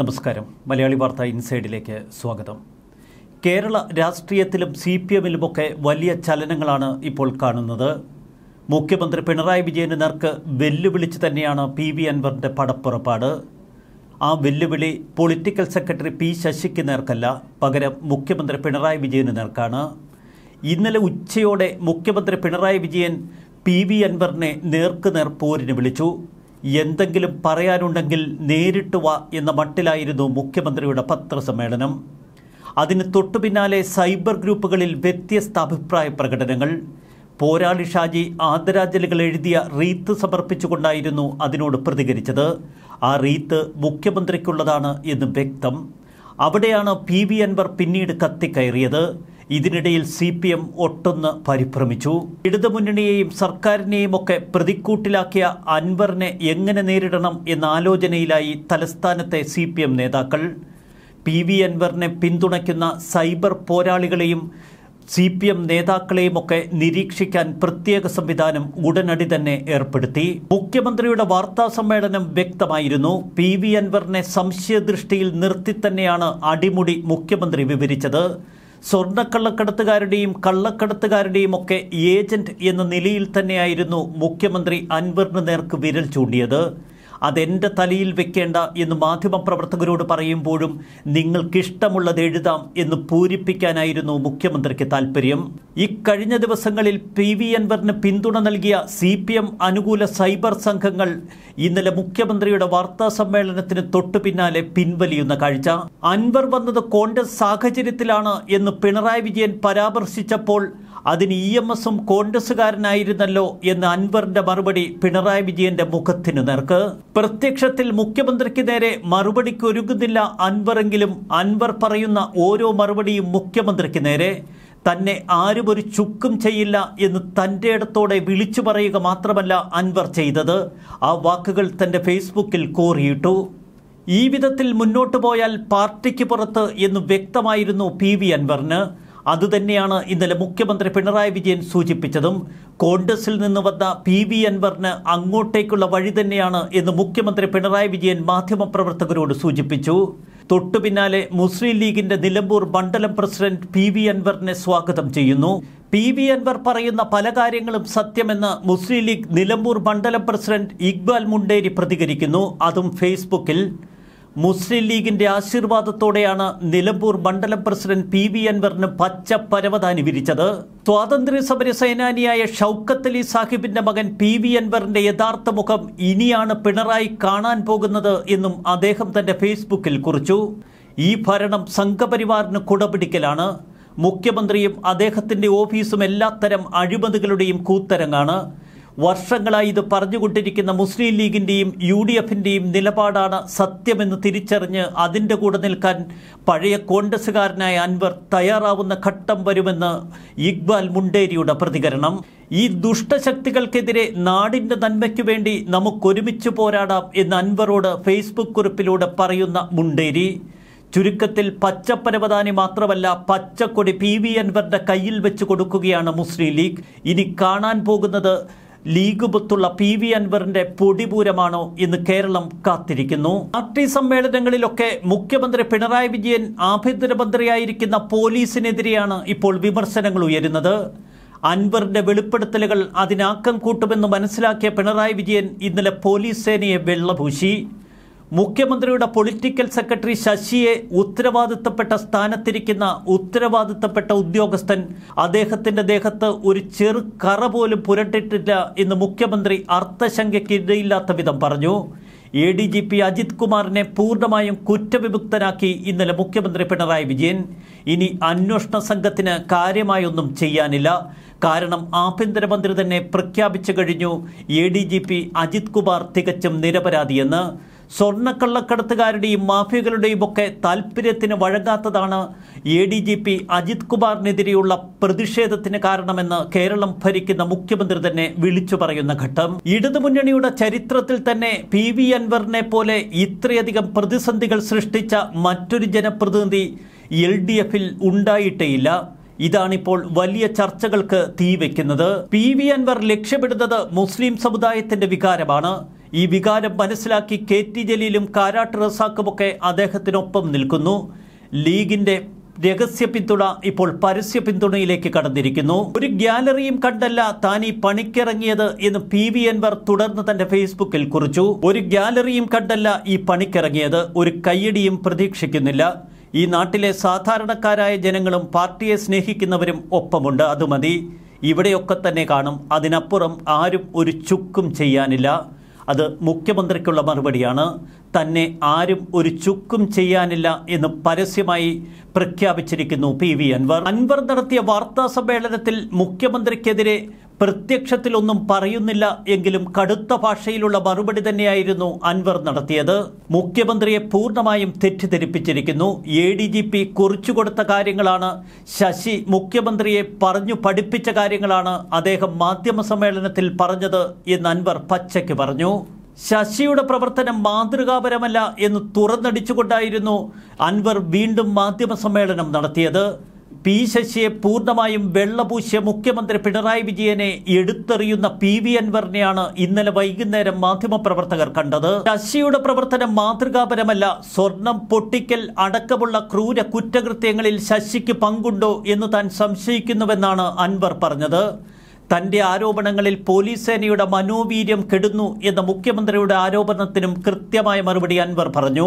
നമസ്കാരം മലയാളി വാർത്ത ഇൻസൈഡിലേക്ക് സ്വാഗതം കേരള രാഷ്ട്രീയത്തിലും സി പി എമ്മിലുമൊക്കെ വലിയ ചലനങ്ങളാണ് ഇപ്പോൾ കാണുന്നത് മുഖ്യമന്ത്രി പിണറായി വിജയന് നേർക്ക് വെല്ലുവിളിച്ച് തന്നെയാണ് പി വി അൻവറിൻ്റെ പടപ്പുറപ്പാട് ആ വെല്ലുവിളി പൊളിറ്റിക്കൽ സെക്രട്ടറി പി ശശിക്ക് നേർക്കല്ല പകരം മുഖ്യമന്ത്രി പിണറായി വിജയന് നേർക്കാണ് ഇന്നലെ ഉച്ചയോടെ മുഖ്യമന്ത്രി പിണറായി വിജയൻ പി വി അൻവറിനെ നേർക്കുനേർ പോരിന് വിളിച്ചു എന്തെങ്കിലും പറയാനുണ്ടെങ്കിൽ നേരിട്ട് വാ എന്ന മട്ടിലായിരുന്നു മുഖ്യമന്ത്രിയുടെ പത്രസമ്മേളനം അതിന് തൊട്ടു പിന്നാലെ സൈബർ ഗ്രൂപ്പുകളിൽ വ്യത്യസ്ത അഭിപ്രായ പ്രകടനങ്ങൾ പോരാളി ഷാജി ആദരാഞ്ജലികൾ എഴുതിയ റീത്ത് സമർപ്പിച്ചുകൊണ്ടായിരുന്നു അതിനോട് പ്രതികരിച്ചത് ആ റീത്ത് മുഖ്യമന്ത്രിക്കുള്ളതാണ് എന്ന് വ്യക്തം അവിടെയാണ് പി വി അൻവർ പിന്നീട് കത്തിക്കയറിയത് ഇതിനിടയിൽ സി പി എം ഒട്ടൊന്ന് പരിഭ്രമിച്ചു ഇടതുമുന്നണിയെയും സർക്കാരിനെയും ഒക്കെ പ്രതിക്കൂട്ടിലാക്കിയ അൻവറിനെ എങ്ങനെ നേരിടണം എന്നാലോചനയിലായി തലസ്ഥാനത്തെ സി പി എം നേതാക്കൾ പി വി അൻവറിനെ പിന്തുണയ്ക്കുന്ന സൈബർ പോരാളികളെയും സി പി എം നേതാക്കളെയുമൊക്കെ നിരീക്ഷിക്കാൻ പ്രത്യേക സംവിധാനം ഉടനടി തന്നെ ഏർപ്പെടുത്തി മുഖ്യമന്ത്രിയുടെ വാർത്താ സമ്മേളനം വ്യക്തമായിരുന്നു പി വി അൻവറിനെ സംശയദൃഷ്ടിയിൽ നിർത്തി തന്നെയാണ് അടിമുടി മുഖ്യമന്ത്രി വിവരിച്ചത് സ്വർണ്ണക്കള്ളക്കടത്തുകാരുടെയും കള്ളക്കടത്തുകാരുടെയും ഒക്കെ ഏജന്റ് എന്ന നിലയിൽ തന്നെയായിരുന്നു മുഖ്യമന്ത്രി അൻവറിന് നേർക്ക് വിരൽ ചൂണ്ടിയത് അതെൻ്റെ തലയിൽ വെക്കേണ്ട എന്ന് മാധ്യമപ്രവർത്തകരോട് പറയുമ്പോഴും നിങ്ങൾക്കിഷ്ടമുള്ളത് എഴുതാം എന്ന് പൂരിപ്പിക്കാനായിരുന്നു മുഖ്യമന്ത്രിക്ക് താൽപ്പര്യം ഇക്കഴിഞ്ഞ ദിവസങ്ങളിൽ പി വി അൻവറിന് പിന്തുണ നൽകിയ സി പി എം അനുകൂല സൈബർ സംഘങ്ങൾ ഇന്നലെ മുഖ്യമന്ത്രിയുടെ വാർത്താ സമ്മേളനത്തിന് തൊട്ടു പിന്നാലെ പിൻവലിയുന്ന കാഴ്ച അൻവർ വന്നത് കോൺഗ്രസ് സാഹചര്യത്തിലാണ് എന്ന് പിണറായി വിജയൻ പരാമർശിച്ചപ്പോൾ അതിന് ഇ എം എസും കോൺഗ്രസുകാരനായിരുന്നല്ലോ എന്ന് അൻവറിന്റെ മറുപടി പിണറായി വിജയന്റെ മുഖത്തിനു നേർക്ക് പ്രത്യക്ഷത്തിൽ മുഖ്യമന്ത്രിക്ക് നേരെ മറുപടിക്ക് ഒരുങ്ങുന്നില്ല അൻവറെങ്കിലും അൻവർ പറയുന്ന ഓരോ മറുപടിയും മുഖ്യമന്ത്രിക്ക് നേരെ തന്നെ ആരും ഒരു ചുക്കും ചെയ്യില്ല എന്ന് തൻ്റെ ഇടത്തോടെ വിളിച്ചു പറയുക മാത്രമല്ല അൻവർ ചെയ്തത് ആ വാക്കുകൾ തന്റെ ഫേസ്ബുക്കിൽ കോറിയിട്ടു ഈ വിധത്തിൽ മുന്നോട്ടു പോയാൽ പാർട്ടിക്ക് പുറത്ത് എന്ന് വ്യക്തമായിരുന്നു പി വി അൻവറിന് അതുതന്നെയാണ് ഇന്നലെ മുഖ്യമന്ത്രി പിണറായി വിജയൻ സൂചിപ്പിച്ചതും കോൺഗ്രസിൽ നിന്ന് വന്ന പി വി അൻവറിന് അങ്ങോട്ടേക്കുള്ള വഴി തന്നെയാണ് എന്ന് മുഖ്യമന്ത്രി പിണറായി വിജയൻ മാധ്യമപ്രവർത്തകരോട് സൂചിപ്പിച്ചു തൊട്ടു പിന്നാലെ മുസ്ലിം ലീഗിന്റെ നിലമ്പൂർ മണ്ഡലം പ്രസിഡന്റ് പി വി അൻവറിനെ സ്വാഗതം ചെയ്യുന്നു പി വി അൻവർ പറയുന്ന പല കാര്യങ്ങളും സത്യമെന്ന് മുസ്ലിം ലീഗ് നിലമ്പൂർ മണ്ഡലം പ്രസിഡന്റ് ഇക്ബാൽ മുണ്ടേരി പ്രതികരിക്കുന്നു അതും ഫേസ്ബുക്കിൽ മുസ്ലിം ലീഗിന്റെ ആശീർവാദത്തോടെയാണ് നിലമ്പൂർ മണ്ഡലം പ്രസിഡന്റ് പി വി അൻവറിന് പച്ച പരവതാനി വിരിച്ചത് സ്വാതന്ത്ര്യ സമര സേനാനിയായ ഷൌക്കത്ത് അലി സാഹിബിന്റെ മകൻ പി വി അൻവറിന്റെ യഥാർത്ഥ മുഖം ഇനിയാണ് പിണറായി കാണാൻ പോകുന്നത് എന്നും അദ്ദേഹം തന്റെ ഫേസ്ബുക്കിൽ കുറിച്ചു ഈ ഭരണം സംഘപരിവാറിന് കുടപിടിക്കലാണ് മുഖ്യമന്ത്രിയും അദ്ദേഹത്തിന്റെ ഓഫീസും എല്ലാത്തരം അഴിമതികളുടെയും കൂത്തരങ്ങാണ് വർഷങ്ങളായി ഇത് പറഞ്ഞുകൊണ്ടിരിക്കുന്ന മുസ്ലിം ലീഗിൻ്റെയും യു ഡി എഫിൻ്റെയും നിലപാടാണ് സത്യമെന്ന് തിരിച്ചറിഞ്ഞ് അതിൻ്റെ കൂടെ നിൽക്കാൻ പഴയ കോൺഗ്രസ്സുകാരനായ അൻവർ തയ്യാറാവുന്ന ഘട്ടം വരുമെന്ന് ഇക്ബാൽ മുണ്ടേരിയുടെ പ്രതികരണം ഈ ദുഷ്ടശക്തികൾക്കെതിരെ നാടിൻ്റെ നന്മയ്ക്കു വേണ്ടി നമുക്കൊരുമിച്ച് പോരാടാം എന്ന് അൻവറോട് ഫേസ്ബുക്ക് കുറിപ്പിലൂടെ പറയുന്ന മുണ്ടേരി ചുരുക്കത്തിൽ പച്ചപ്പരവതാനി മാത്രമല്ല പച്ചക്കൊടി പി വി അൻവറിന്റെ കയ്യിൽ വെച്ച് കൊടുക്കുകയാണ് മുസ്ലിം ലീഗ് ഇനി കാണാൻ പോകുന്നത് ലീഗ് പുത്തുള്ള പി വി അൻവറിന്റെ പൊടിപൂരമാണോ ഇന്ന് കേരളം കാത്തിരിക്കുന്നു പാർട്ടി സമ്മേളനങ്ങളിലൊക്കെ മുഖ്യമന്ത്രി പിണറായി വിജയൻ ആഭ്യന്തരമന്ത്രിയായിരിക്കുന്ന പോലീസിനെതിരെയാണ് ഇപ്പോൾ വിമർശനങ്ങൾ ഉയരുന്നത് അൻവറിന്റെ വെളിപ്പെടുത്തലുകൾ അതിനാക്കം കൂട്ടുമെന്ന് മനസ്സിലാക്കിയ പിണറായി വിജയൻ ഇന്നലെ പോലീസ് സേനയെ വെള്ളപൂശി മുഖ്യമന്ത്രിയുടെ പൊളിറ്റിക്കൽ സെക്രട്ടറി ശശിയെ ഉത്തരവാദിത്തപ്പെട്ട സ്ഥാനത്തിരിക്കുന്ന ഉത്തരവാദിത്തപ്പെട്ട ഉദ്യോഗസ്ഥൻ അദ്ദേഹത്തിന്റെ ദേഹത്ത് ഒരു ചെറു കറ പോലും പുരട്ടിട്ടില്ല എന്ന് മുഖ്യമന്ത്രി അർത്ഥശങ്കയ്ക്കിടയില്ലാത്ത വിധം പറഞ്ഞു A D G P Ajith കുമാറിനെ പൂർണ്ണമായും കുറ്റവിമുക്തനാക്കി ഇന്നലെ മുഖ്യമന്ത്രി പിണറായി വിജയൻ ഇനി അന്വേഷണ സംഘത്തിന് കാര്യമായൊന്നും ചെയ്യാനില്ല കാരണം ആഭ്യന്തരമന്ത്രി തന്നെ പ്രഖ്യാപിച്ചു കഴിഞ്ഞു A D G P Ajith Kumar തികച്ചും നിരപരാധിയെന്ന് സ്വർണ്ണക്കള്ളക്കടത്തുകാരുടെയും മാഫിയകളുടെയും ഒക്കെ താല്പര്യത്തിന് വഴങ്ങാത്തതാണ് A D G P Ajith കുമാറിനെതിരെയുള്ള പ്രതിഷേധത്തിന് കാരണമെന്ന് കേരളം ഭരിക്കുന്ന മുഖ്യമന്ത്രി തന്നെ വിളിച്ചു പറയുന്ന ഘട്ടം ഇടതുമുന്നണിയുടെ ചരിത്രത്തിൽ തന്നെ പി വി അൻവറിനെ പോലെ ഇത്രയധികം പ്രതിസന്ധികൾ സൃഷ്ടിച്ച മറ്റൊരു ജനപ്രതിനിധി എൽ ഡി എഫിൽ ഉണ്ടായിട്ടേയില്ല ഇതാണിപ്പോൾ വലിയ ചർച്ചകൾക്ക് തീവെക്കുന്നത് പി വി അൻവർ ലക്ഷ്യമിടുന്നത് മുസ്ലിം സമുദായത്തിന്റെ വികാരമാണ് ഈ വികാരം മനസ്സിലാക്കി കെ ടി ജലീലും കാരാട്ട് റസാക്കുമൊക്കെ അദ്ദേഹത്തിനൊപ്പം നിൽക്കുന്നു ലീഗിന്റെ രഹസ്യ പിന്തുണ ഇപ്പോൾ പരസ്യ പിന്തുണയിലേക്ക് കടന്നിരിക്കുന്നു ഒരു ഗ്യാലറിയും കണ്ടല്ല താൻ ഈ പണിക്കിറങ്ങിയത് എന്ന് പി വി അൻവർ തുടർന്ന് തന്റെ ഫേസ്ബുക്കിൽ കുറിച്ചു ഒരു ഗ്യാലറിയും കണ്ടല്ല ഈ പണിക്കിറങ്ങിയത് ഒരു കയ്യടിയും പ്രതീക്ഷിക്കുന്നില്ല ഈ നാട്ടിലെ സാധാരണക്കാരായ ജനങ്ങളും പാർട്ടിയെ സ്നേഹിക്കുന്നവരും ഒപ്പമുണ്ട് അത് മതി ഇവിടെയൊക്കെ തന്നെ കാണും അതിനപ്പുറം ആരും ഒരു ചുക്കും ചെയ്യാനില്ല അത് മുഖ്യമന്ത്രിക്കുള്ള മറുപടിയാണ് തന്നെ ആരും ഒരു ചുക്കും ചെയ്യാനില്ല എന്ന് പരസ്യമായി പ്രഖ്യാപിച്ചിരിക്കുന്നു പി വി അൻവർ അൻവർ നടത്തിയ വാർത്താ സമ്മേളനത്തിൽ മുഖ്യമന്ത്രിക്കെതിരെ പ്രത്യക്ഷത്തിലൊന്നും പറയുന്നില്ല എങ്കിലും കടുത്ത ഭാഷയിലുള്ള മറുപടി തന്നെയായിരുന്നു അൻവർ നടത്തിയത് മുഖ്യമന്ത്രിയെ പൂർണ്ണമായും തെറ്റിദ്ധരിപ്പിച്ചിരിക്കുന്നു എ ഡി ജി പി കുറിച്ചു കൊടുത്ത കാര്യങ്ങളാണ് ശശി മുഖ്യമന്ത്രിയെ പറഞ്ഞു പഠിപ്പിച്ച കാര്യങ്ങളാണ് അദ്ദേഹം മാധ്യമ സമ്മേളനത്തിൽ പറഞ്ഞത് എന്ന് അൻവർ പച്ചയ്ക്ക് പറഞ്ഞു ശശിയുടെ പ്രവർത്തനം മാതൃകാപരമല്ല എന്ന് തുറന്നടിച്ചുകൊണ്ടായിരുന്നു അൻവർ വീണ്ടും മാധ്യമ സമ്മേളനം നടത്തിയത് പി ശശിയെ പൂർണ്ണമായും വെള്ളപൂശിയ മുഖ്യമന്ത്രി പിണറായി വിജയനെ എടുത്തെറിയുന്ന പി വി അൻവറിനെയാണ് ഇന്നലെ വൈകുന്നേരം മാധ്യമപ്രവർത്തകർ കണ്ടത് ശശിയുടെ പ്രവർത്തനം മാതൃകാപരമല്ല സ്വർണം പൊട്ടിക്കൽ അടക്കമുള്ള ക്രൂര കുറ്റകൃത്യങ്ങളിൽ ശശിക്ക് പങ്കുണ്ടോ എന്ന് താൻ സംശയിക്കുന്നുവെന്നാണ് അൻവർ പറഞ്ഞത് തന്റെ ആരോപണങ്ങളിൽ പോലീസ് സേനയുടെ മനോവീര്യം കെടുന്നു എന്ന മുഖ്യമന്ത്രിയുടെ ആരോപണത്തിനും കൃത്യമായ മറുപടി അൻവർ പറഞ്ഞു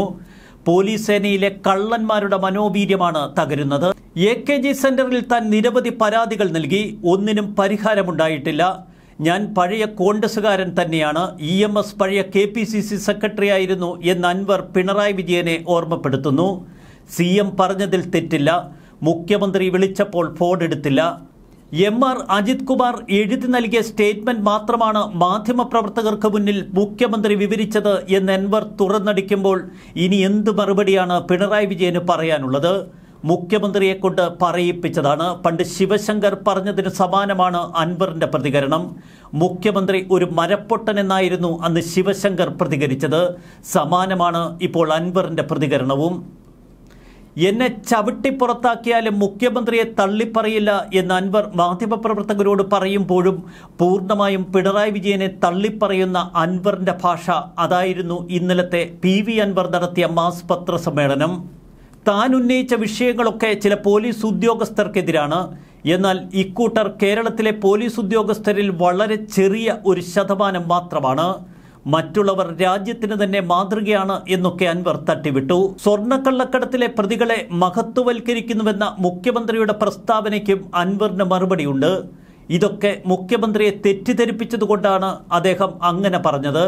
പോലീസ് സേനയിലെ കള്ളന്മാരുടെ മനോവീര്യമാണ് തകരുന്നത് എ കെ ജി സെന്ററിൽ താൻ നിരവധി പരാതികൾ നൽകി ഒന്നിനും പരിഹാരമുണ്ടായിട്ടില്ല ഞാൻ പഴയ കോൺഗ്രസുകാരൻ തന്നെയാണ് ഇ എം എസ് പഴയ കെ പി സി സി സെക്രട്ടറിയായിരുന്നു എന്ന് അൻവർ പിണറായി വിജയനെ ഓർമ്മപ്പെടുത്തുന്നു സി എം പറഞ്ഞതിൽ തെറ്റില്ല മുഖ്യമന്ത്രി വിളിച്ചപ്പോൾ ഫോൺ എടുത്തില്ല എം ആർ അജിത് കുമാർ എഴുതി നൽകിയ സ്റ്റേറ്റ്മെന്റ് മാത്രമാണ് മാധ്യമപ്രവർത്തകർക്ക് മുന്നിൽ മുഖ്യമന്ത്രി വിവരിച്ചത് എന്ന് എൻവർ തുറന്നടിക്കുമ്പോൾ ഇനി എന്ത് മറുപടിയാണ് പിണറായി വിജയന് പറയാനുള്ളത് മുഖ്യമന്ത്രിയെ കൊണ്ട് പറയിപ്പിച്ചതാണ് പണ്ട് ശിവശങ്കർ പറഞ്ഞതിന് സമാനമാണ് അൻവറിന്റെ പ്രതികരണം മുഖ്യമന്ത്രി ഒരു മരപ്പൊട്ടൻ എന്നായിരുന്നു അന്ന് ശിവശങ്കർ പ്രതികരിച്ചത് സമാനമാണ് ഇപ്പോൾ അൻവറിന്റെ പ്രതികരണവും എന്നെ പുറത്താക്കിയാൽ മുഖ്യമന്ത്രിയെ തള്ളിപ്പറയില്ല എന്ന് അൻവർ മാധ്യമപ്രവർത്തകരോട് പറയുമ്പോഴും പൂർണ്ണമായും പിണറായി വിജയനെ തള്ളിപ്പറയുന്ന അൻവറിൻ്റെ ഭാഷ അതായിരുന്നു ഇന്നലത്തെ പി വി അൻവർ നടത്തിയ മാസ് പത്രസമ്മേളനം താൻ ഉന്നയിച്ച വിഷയങ്ങളൊക്കെ ചില പോലീസ് ഉദ്യോഗസ്ഥർക്കെതിരാണ് എന്നാൽ ഇക്കൂട്ടർ കേരളത്തിലെ പോലീസ് ഉദ്യോഗസ്ഥരിൽ വളരെ ചെറിയ ഒരു ശതമാനം മാത്രമാണ് മറ്റുള്ളവർ രാജ്യത്തിന് തന്നെ മാതൃകയാണ് എന്നൊക്കെ അൻവർ തട്ടിവിട്ടു സ്വർണ്ണക്കള്ളക്കടത്തിലെ പ്രതികളെ മഹത്വവൽക്കരിക്കുന്നുവെന്ന മുഖ്യമന്ത്രിയുടെ പ്രസ്താവനയ്ക്കും അൻവറിന് മറുപടിയുണ്ട് ഇതൊക്കെ മുഖ്യമന്ത്രിയെ തെറ്റിദ്ധരിപ്പിച്ചതുകൊണ്ടാണ് അദ്ദേഹം അങ്ങനെ പറഞ്ഞത്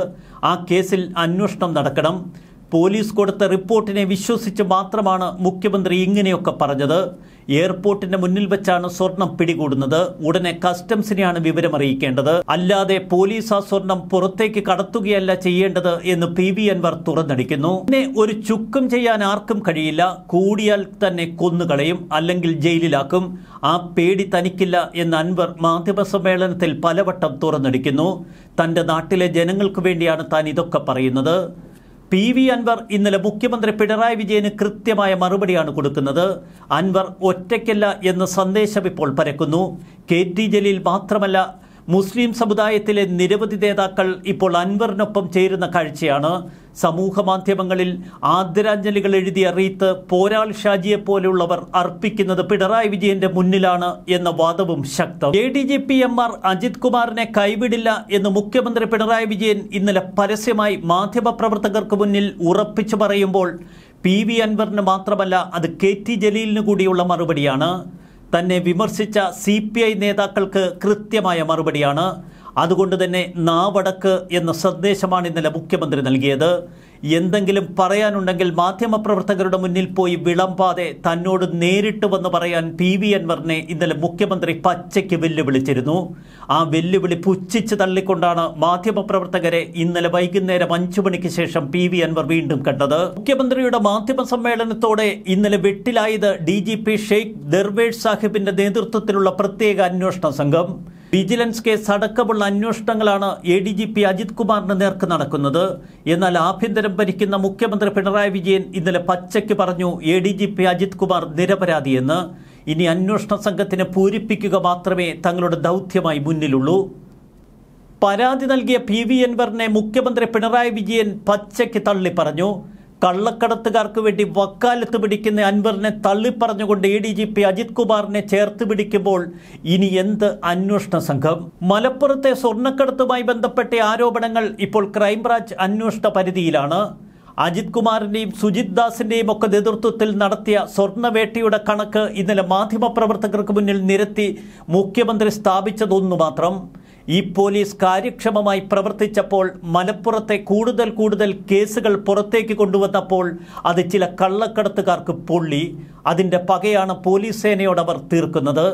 ആ കേസിൽ അന്വേഷണം നടക്കണം പോലീസ് കൊടുത്ത റിപ്പോർട്ടിനെ വിശ്വസിച്ച് മാത്രമാണ് മുഖ്യമന്ത്രി ഇങ്ങനെയൊക്കെ പറഞ്ഞത് എയർപോർട്ടിന്റെ മുന്നിൽ വെച്ചാണ് സ്വർണം പിടികൂടുന്നത് ഉടനെ കസ്റ്റംസിനെയാണ് അറിയിക്കേണ്ടത് അല്ലാതെ പോലീസ് ആ സ്വർണം പുറത്തേക്ക് കടത്തുകയല്ല ചെയ്യേണ്ടത് എന്ന് പി വി അൻവർ തുറന്നടിക്കുന്നു പിന്നെ ഒരു ചുക്കും ചെയ്യാൻ ആർക്കും കഴിയില്ല കൂടിയാൽ തന്നെ കൊന്നുകളയും അല്ലെങ്കിൽ ജയിലിലാക്കും ആ പേടി തനിക്കില്ല എന്ന് അൻവർ മാധ്യമസമ്മേളനത്തിൽ പലവട്ടം തുറന്നടിക്കുന്നു തന്റെ നാട്ടിലെ ജനങ്ങൾക്ക് വേണ്ടിയാണ് താൻ ഇതൊക്കെ പറയുന്നത് പി വി അൻവർ ഇന്നലെ മുഖ്യമന്ത്രി പിണറായി വിജയന് കൃത്യമായ മറുപടിയാണ് കൊടുക്കുന്നത് അൻവർ ഒറ്റയ്ക്കല്ല എന്ന സന്ദേശം ഇപ്പോൾ പരക്കുന്നു കെ ടി ജലീൽ മാത്രമല്ല മുസ്ലിം സമുദായത്തിലെ നിരവധി നേതാക്കൾ ഇപ്പോൾ അൻവറിനൊപ്പം ചേരുന്ന കാഴ്ചയാണ് സമൂഹ മാധ്യമങ്ങളിൽ ആദരാഞ്ജലികൾ എഴുതി അറിയിത്ത് പോരാൾ ഷാജിയെ പോലെയുള്ളവർ അർപ്പിക്കുന്നത് പിണറായി വിജയന്റെ മുന്നിലാണ് എന്ന വാദവും ശക്തം A D G P M R Ajith കുമാറിനെ കൈവിടില്ല എന്ന് മുഖ്യമന്ത്രി പിണറായി വിജയൻ ഇന്നലെ പരസ്യമായി മാധ്യമപ്രവർത്തകർക്ക് മുന്നിൽ ഉറപ്പിച്ചു പറയുമ്പോൾ പി വി അൻവറിന് മാത്രമല്ല അത് കെ ടി ജലീലിനു കൂടിയുള്ള മറുപടിയാണ് തന്നെ വിമർശിച്ച സി പി ഐ നേതാക്കൾക്ക് കൃത്യമായ മറുപടിയാണ് അതുകൊണ്ട് തന്നെ നാവടക്ക് എന്ന സന്ദേശമാണ് ഇന്നലെ മുഖ്യമന്ത്രി നൽകിയത് എന്തെങ്കിലും പറയാനുണ്ടെങ്കിൽ മാധ്യമപ്രവർത്തകരുടെ മുന്നിൽ പോയി വിളമ്പാതെ തന്നോട് നേരിട്ട് വന്ന് പറയാൻ പി വി അൻവറിനെ ഇന്നലെ മുഖ്യമന്ത്രി പച്ചയ്ക്ക് വെല്ലുവിളിച്ചിരുന്നു ആ വെല്ലുവിളി പുച്ഛിച്ച് തള്ളിക്കൊണ്ടാണ് മാധ്യമപ്രവർത്തകരെ ഇന്നലെ വൈകുന്നേരം അഞ്ചു മണിക്ക് ശേഷം പി വി അൻവർ വീണ്ടും കണ്ടത് മുഖ്യമന്ത്രിയുടെ മാധ്യമ സമ്മേളനത്തോടെ ഇന്നലെ വെട്ടിലായത് D G P Shaikh Darvesh സാഹിബിന്റെ നേതൃത്വത്തിലുള്ള പ്രത്യേക അന്വേഷണ സംഘം വിജിലൻസ് കേസ് അടക്കമുള്ള അന്വേഷണങ്ങളാണ് A D G P Ajith കുമാറിന് നേർക്ക് നടക്കുന്നത് എന്നാൽ ആഭ്യന്തരം ഭരിക്കുന്ന മുഖ്യമന്ത്രി പിണറായി വിജയൻ ഇന്നലെ പച്ചയ്ക്ക് പറഞ്ഞു A D G P Ajith Kumar നിരപരാധിയെന്ന് ഇനി അന്വേഷണ സംഘത്തിന് പൂരിപ്പിക്കുക മാത്രമേ തങ്ങളുടെ ദൗത്യമായി മുന്നിലുള്ളൂ പരാതി നൽകിയ പി വി എൻവറിനെ മുഖ്യമന്ത്രി പിണറായി വിജയൻ പച്ചയ്ക്ക് തള്ളി പറഞ്ഞു കള്ളക്കടത്തുകാർക്ക് വേണ്ടി വക്കാലത്ത് പിടിക്കുന്ന അൻവറിനെ തള്ളിപ്പറഞ്ഞുകൊണ്ട് A D G P Ajith കുമാറിനെ ചേർത്ത് പിടിക്കുമ്പോൾ ഇനി എന്ത് അന്വേഷണ സംഘം മലപ്പുറത്തെ സ്വർണ്ണക്കടത്തുമായി ബന്ധപ്പെട്ട ആരോപണങ്ങൾ ഇപ്പോൾ ക്രൈംബ്രാഞ്ച് അന്വേഷണ പരിധിയിലാണ് അജിത് കുമാറിൻ്റെയും സുജിത് ദാസിൻ്റെയും ഒക്കെ നേതൃത്വത്തിൽ നടത്തിയ സ്വർണ്ണവേട്ടയുടെ കണക്ക് ഇന്നലെ മാധ്യമപ്രവർത്തകർക്ക് മുന്നിൽ നിരത്തി മുഖ്യമന്ത്രി സ്ഥാപിച്ചതൊന്നു മാത്രം ഈ പോലീസ് കാര്യക്ഷമമായി പ്രവർത്തിച്ചപ്പോൾ മലപ്പുറത്തെ കൂടുതൽ കൂടുതൽ കേസുകൾ പുറത്തേക്ക് കൊണ്ടുവന്നപ്പോൾ അത് ചില കള്ളക്കടത്തുകാർക്ക് പൊള്ളി അതിൻ്റെ പകയാണ് പോലീസ് സേനയോട് അവർ തീർക്കുന്നത്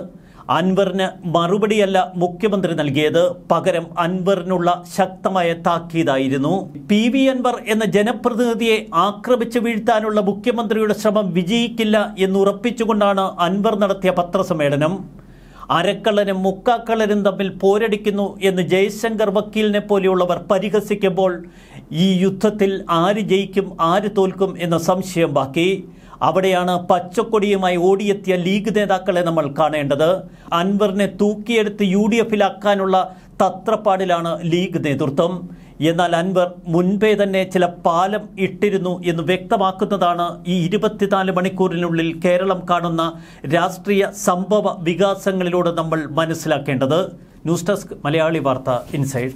അൻവറിന് മറുപടിയല്ല മുഖ്യമന്ത്രി നൽകിയത് പകരം അൻവറിനുള്ള ശക്തമായ താക്കീതായിരുന്നു പി വി അൻവർ എന്ന ജനപ്രതിനിധിയെ ആക്രമിച്ചു വീഴ്ത്താനുള്ള മുഖ്യമന്ത്രിയുടെ ശ്രമം വിജയിക്കില്ല എന്നുറപ്പിച്ചുകൊണ്ടാണ് അൻവർ നടത്തിയ പത്രസമ്മേളനം അരക്കള്ളനും മുക്കാക്കള്ളനും തമ്മിൽ പോരടിക്കുന്നു എന്ന് ജയശങ്കർ വക്കീലിനെ പോലെയുള്ളവർ പരിഹസിക്കുമ്പോൾ ഈ യുദ്ധത്തിൽ ആര് ജയിക്കും ആര് തോൽക്കും എന്ന സംശയം ബാക്കി അവിടെയാണ് പച്ചക്കൊടിയുമായി ഓടിയെത്തിയ ലീഗ് നേതാക്കളെ നമ്മൾ കാണേണ്ടത് അൻവറിനെ തൂക്കിയെടുത്ത് യു ഡി എഫിലാക്കാനുള്ള തത്രപ്പാടിലാണ് ലീഗ് നേതൃത്വം എന്നാൽ അൻവർ മുൻപേ തന്നെ ചില പാലം ഇട്ടിരുന്നു എന്ന് വ്യക്തമാക്കുന്നതാണ് ഈ ഇരുപത്തിനാല് മണിക്കൂറിനുള്ളിൽ കേരളം കാണുന്ന രാഷ്ട്രീയ സംഭവ വികാസങ്ങളിലൂടെ നമ്മൾ മനസ്സിലാക്കേണ്ടത് ന്യൂസ് ഡെസ്ക് മലയാളി വാർത്ത ഇൻസൈഡ്